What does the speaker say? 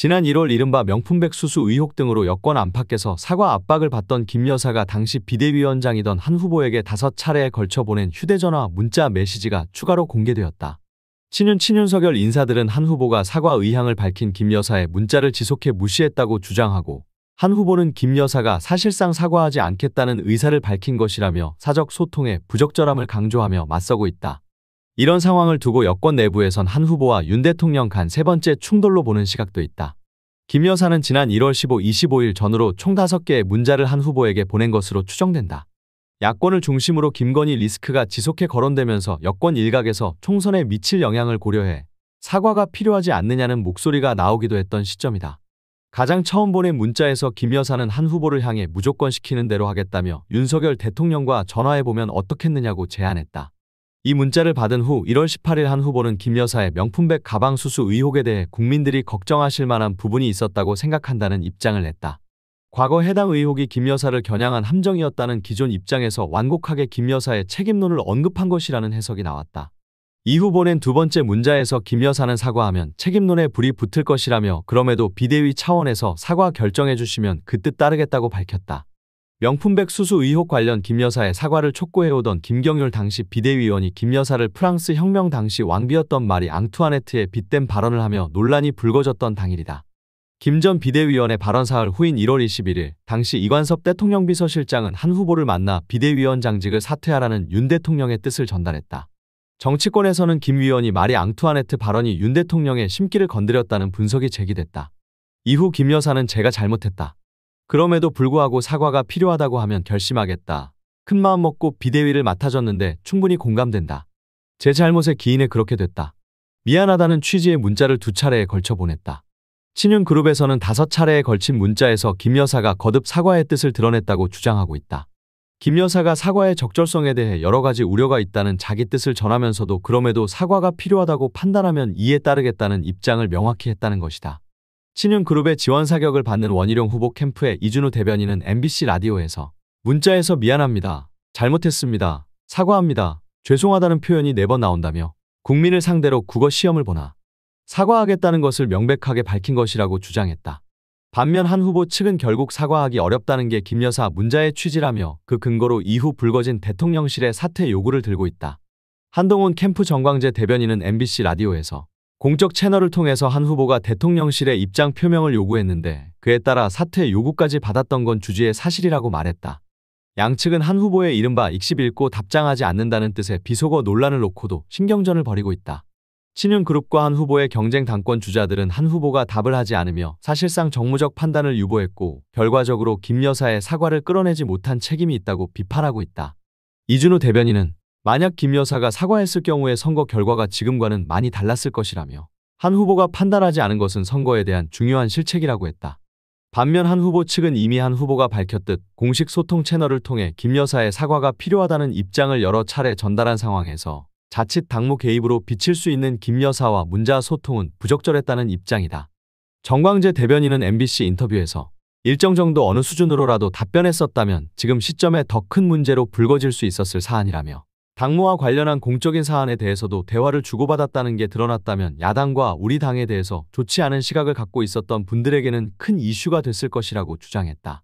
지난 1월 이른바 명품백 수수 의혹 등으로 여권 안팎에서 사과 압박을 받던 김 여사가 당시 비대위원장이던 한 후보에게 다섯 차례에 걸쳐 보낸 휴대전화 문자 메시지가 추가로 공개되었다. 친윤 친윤석열 인사들은 한 후보가 사과 의향을 밝힌 김 여사의 문자를 지속해 무시했다고 주장하고 한 후보는 김 여사가 사실상 사과하지 않겠다는 의사를 밝힌 것이라며 사적 소통에 부적절함을 강조하며 맞서고 있다. 이런 상황을 두고 여권 내부에선 한 후보와 윤 대통령 간 세 번째 충돌로 보는 시각도 있다. 김 여사는 지난 1월 15, 25일 전후로 총 5개의 문자를 한 후보에게 보낸 것으로 추정된다. 야권을 중심으로 김건희 리스크가 지속해 거론되면서 여권 일각에서 총선에 미칠 영향을 고려해 사과가 필요하지 않느냐는 목소리가 나오기도 했던 시점이다. 가장 처음 보낸 문자에서 김 여사는 한 후보를 향해 무조건 시키는 대로 하겠다며 윤석열 대통령과 전화해보면 어떻겠느냐고 제안했다. 이 문자를 받은 후 1월 18일 한 후보는 김 여사의 명품백 가방 수수 의혹에 대해 국민들이 걱정하실 만한 부분이 있었다고 생각한다는 입장을 냈다. 과거 해당 의혹이 김 여사를 겨냥한 함정이었다는 기존 입장에서 완곡하게 김 여사의 책임론을 언급한 것이라는 해석이 나왔다. 이후보낸두 번째 문자에서 김 여사는 사과하면 책임론에 불이 붙을 것이라며 그럼에도 비대위 차원에서 사과 결정해 주시면 그 뜻 따르겠다고 밝혔다. 명품백 수수 의혹 관련 김 여사의 사과를 촉구해오던 김경률 당시 비대위원이 김 여사를 프랑스 혁명 당시 왕비였던 마리 앙투아네트의 빗댄 발언을 하며 논란이 불거졌던 당일이다. 김 전 비대위원의 발언 사흘 후인 1월 21일 당시 이관섭 대통령 비서실장은 한 후보를 만나 비대위원장직을 사퇴하라는 윤 대통령의 뜻을 전달했다. 정치권에서는 김 위원이 마리 앙투아네트 발언이 윤 대통령의 심기를 건드렸다는 분석이 제기됐다. 이후 김 여사는 제가 잘못했다. 그럼에도 불구하고 사과가 필요하다고 하면 결심하겠다. 큰 마음 먹고 비대위를 맡아줬는데 충분히 공감된다. 제 잘못에 기인해 그렇게 됐다. 미안하다는 취지의 문자를 두 차례에 걸쳐 보냈다. 친윤 그룹에서는 다섯 차례에 걸친 문자에서 김 여사가 거듭 사과의 뜻을 드러냈다고 주장하고 있다. 김 여사가 사과의 적절성에 대해 여러 가지 우려가 있다는 자기 뜻을 전하면서도 그럼에도 사과가 필요하다고 판단하면 이에 따르겠다는 입장을 명확히 했다는 것이다. 신윤그룹의 지원 사격을 받는 원희룡 후보 캠프의 이준우 대변인은 MBC 라디오에서 문자에서 미안합니다. 잘못했습니다. 사과합니다. 죄송하다는 표현이 네 번 나온다며 국민을 상대로 국어 시험을 보나 사과하겠다는 것을 명백하게 밝힌 것이라고 주장했다. 반면 한 후보 측은 결국 사과하기 어렵다는 게 김 여사 문자의 취지라며 그 근거로 이후 불거진 대통령실의 사퇴 요구를 들고 있다. 한동훈 캠프 정광재 대변인은 MBC 라디오에서 공적 채널을 통해서 한 후보가 대통령실의 입장 표명을 요구했는데 그에 따라 사퇴 요구까지 받았던 건 주지의 사실이라고 말했다. 양측은 한 후보의 이른바 익십 읽고 답장하지 않는다는 뜻의 비속어 논란을 놓고도 신경전을 벌이고 있다. 친윤그룹과한 후보의 경쟁 당권 주자들은 한 후보가 답을 하지 않으며 사실상 정무적 판단을 유보했고 결과적으로 김 여사의 사과를 끌어내지 못한 책임이 있다고 비판하고 있다. 이준호 대변인은 만약 김 여사가 사과했을 경우에 선거 결과가 지금과는 많이 달랐을 것이라며 한 후보가 판단하지 않은 것은 선거에 대한 중요한 실책이라고 했다. 반면 한 후보 측은 이미 한 후보가 밝혔듯 공식 소통 채널을 통해 김 여사의 사과가 필요하다는 입장을 여러 차례 전달한 상황에서 자칫 당무 개입으로 비칠 수 있는 김 여사와 문자 소통은 부적절했다는 입장이다. 정광재 대변인은 MBC 인터뷰에서 일정 정도 어느 수준으로라도 답변했었다면 지금 시점에 더 큰 문제로 불거질 수 있었을 사안이라며 당무와 관련한 공적인 사안에 대해서도 대화를 주고받았다는 게 드러났다면 야당과 우리 당에 대해서 좋지 않은 시각을 갖고 있었던 분들에게는 큰 이슈가 됐을 것이라고 주장했다.